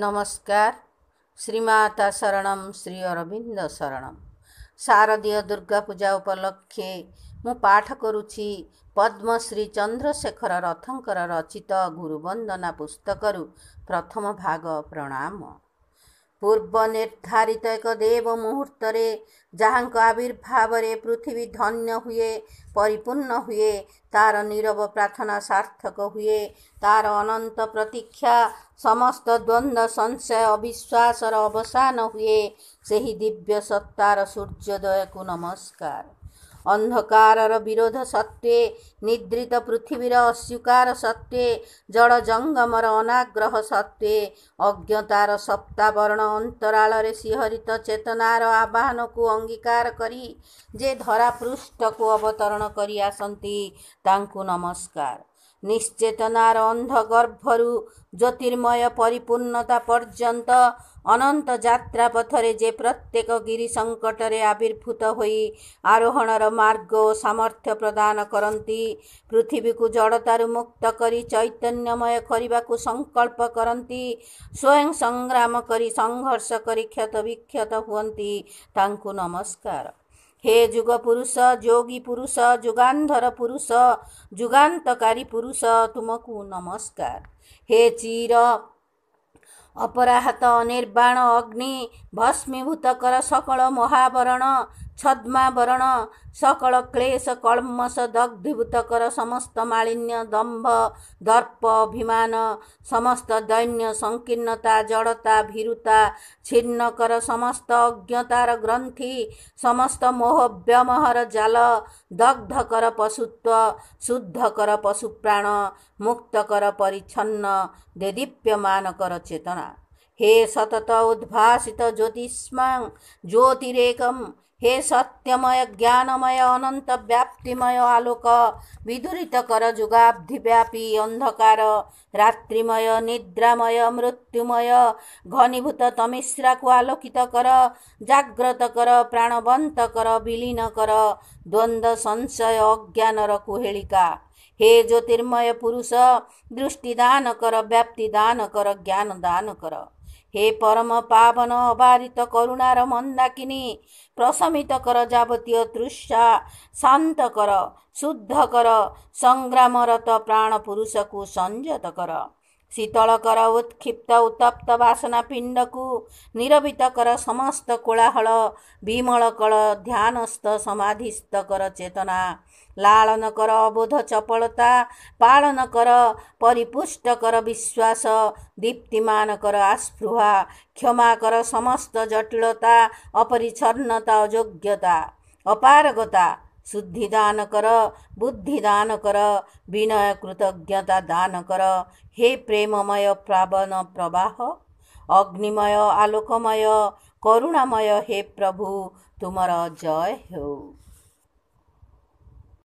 ନମସ୍କାର ଶ୍ରୀମାତା ଶରଣମ୍ ଶ୍ରୀ ଅରବିନ୍ଦ ଶରଣମ୍ ଶାରଦୀୟ ଦୁର୍ଗା ପୂଜା ଉପଲକ୍ଷେ ମୁଁ ପାଠ କରୁଛି ପଦ୍ମଶ୍ରୀ ଚନ୍ଦ୍ରଶେଖର ରଥଙ୍କର ରଚିତ ଗୁରୁବନ୍ଦନା ପୁସ୍ତକରୁ ପ୍ରଥମ ଭାଗ ପ୍ରଣାମ ପୂର୍ବ ନିର୍ଦ୍ଧାରିତ ଏକ ଦେବ ମୁହୂର୍ତ୍ତରେ ଯାହାଙ୍କ ଆବିର୍ଭାବରେ ପୃଥିବୀ ଧନ୍ୟ ହୁଏ ପରିପୂର୍ଣ୍ଣ ହୁଏ ତାର ନିରବ ପ୍ରାର୍ଥନା ସାର୍ଥକ ହୁଏ ତାର ଅନନ୍ତ ପ୍ରତୀକ୍ଷା ସମସ୍ତ ଦ୍ୱନ୍ଦ୍ୱ ସଂଶୟ ଅବିଶ୍ୱାସର ଅବସାନ ହୁଏ ସେହି ଦିବ୍ୟ ସତ୍ତାର ସୂର୍ଯ୍ୟୋଦୟକୁ ନମସ୍କାର ଅନ୍ଧକାରର ବିରୋଧ ସତ୍ତ୍ୱେ ନିଦ୍ରିତ ପୃଥିବୀର ଅସ୍ୱୀକାର ସତ୍ତ୍ୱେ ଜଳ ଜଙ୍ଗମର ଅନାଗ୍ରହ ସତ୍ତ୍ୱେ ଅଜ୍ଞତାର ସପ୍ତାବରଣ ଅନ୍ତରାଳରେ ଶିହରିତ ଚେତନାର ଆବାହନକୁ ଅଙ୍ଗୀକାର କରି ଯେ ଧରା ପୃଷ୍ଠକୁ ଅବତରଣ କରି ଆସନ୍ତି ତାଙ୍କୁ ନମସ୍କାର ନିଶ୍ଚେତନାର ଅନ୍ଧ ଗର୍ଭରୁ ଜ୍ୟୋତିର୍ମୟ ପରିପୂର୍ଣ୍ଣତା ପର୍ଯ୍ୟନ୍ତ ଅନନ୍ତ ଯାତ୍ରା ପଥରେ ଯେ ପ୍ରତ୍ୟେକ ଗିରି ସଙ୍କଟରେ ଆବିର୍ଭୂତ ହୋଇ ଆରୋହଣର ମାର୍ଗ ଓ ସାମର୍ଥ୍ୟ ପ୍ରଦାନ କରନ୍ତି ପୃଥିବୀକୁ ଜଡ଼ତାରୁ ମୁକ୍ତ କରି ଚୈତନ୍ୟମୟ କରିବାକୁ ସଂକଳ୍ପ କରନ୍ତି ସ୍ୱୟଂ ସଂଗ୍ରାମ କରି ସଂଘର୍ଷ କରି କ୍ଷତ ବିକ୍ଷତ ହୁଅନ୍ତି ତାଙ୍କୁ ନମସ୍କାର हे जुग पुरुष जोगी पुरुष जुगान्धर पुरुष जुगान्तकारी पुरुष तुमकू नमस्कार हे चिर अपराहत निर्वाण अग्नि भस्मीभूतकर सकल महावरण छद्मा बकल क्लेस कल्मस दग्धभूतर समस्त मालिन्य दम्भ दर्प अभिमान समस्त द सङ्कीर्णता जडता भिरुता छिन्नकर समस्त अज्ञतार ग्रन्थि समस्त मोह व्यमहर मोहव्यमोहर जर पशुत्व शुद्धकर पशुप्राण मुक्तर परिव्यमान कर चेतना हे सतत उद्भासित ज्योतिष्मा ज्योतिरेकम् ହେ ସତ୍ୟମୟ ଜ୍ଞାନମୟ ଅନନ୍ତ ବ୍ୟାପ୍ତିମୟ ଆଲୋକ ବିଦୁରିତ କର ଯୁଗାବ୍ଧି ବ୍ୟାପୀ ଅନ୍ଧକାର ରାତ୍ରିମୟ ନିଦ୍ରାମୟ ମୃତ୍ୟୁମୟ ଘନୀଭୂତ ତମିଶ୍ରାକୁ ଆଲୋକିତ କର ଜାଗ୍ରତ କର ପ୍ରାଣବନ୍ତ କର ବିଲୀନ କର ଦ୍ୱନ୍ଦ୍ୱ ସଂଶୟ ଅଜ୍ଞାନର କୁହେଳିକା ହେ ଜ୍ୟୋତିର୍ମୟ ପୁରୁଷ ଦୃଷ୍ଟିଦାନ କର ବ୍ୟାପ୍ତି ଦାନ କର ଜ୍ଞାନ ଦାନ କର ହେ ପରମ ପାବନ ଅବାରିତ କରୁଣାର ମନ୍ଦାକିନି ପ୍ରଶମିତ କର ଯାବତୀୟ ତୃଷା ଶାନ୍ତ କର ଶୁଦ୍ଧ କର ସଂଗ୍ରାମରତ ପ୍ରାଣ ପୁରୁଷକୁ ସଂଯତ କର ଶୀତଳ କର ଉତ୍କ୍ଷିପ୍ତ ଉତ୍ତପ୍ତ ବାସନା ପିଣ୍ଡକୁ ନିରବିତ କର ସମସ୍ତ କୋଳାହଳ ବିମଳ କଳ ଧ୍ୟାନସ୍ଥ ସମାଧିସ୍ଥ କର ଚେତନା ଲାଳନ କର ଅବୋଧ ଚପଳତା ପାଳନ କର ପରିପୁଷ୍ଟ କର ବିଶ୍ୱାସ ଦୀପ୍ତିମାନ କର ଆସ୍ପୃହା କ୍ଷମା କର ସମସ୍ତ ଜଟିଳତା ଅପରିଚ୍ଛନ୍ନତା ଅଯୋଗ୍ୟତା ଅପାରଗତା ଶୁଦ୍ଧିଦାନ କର ବୁଦ୍ଧିଦାନ କର ବିନୟ କୃତଜ୍ଞତା ଦାନ କର ହେ ପ୍ରେମମୟ ପ୍ରାବନ ପ୍ରବାହ ଅଗ୍ନିମୟ ଆଲୋକମୟ କରୁଣାମୟ ହେ ପ୍ରଭୁ ତୁମର ଜୟ ହେଉ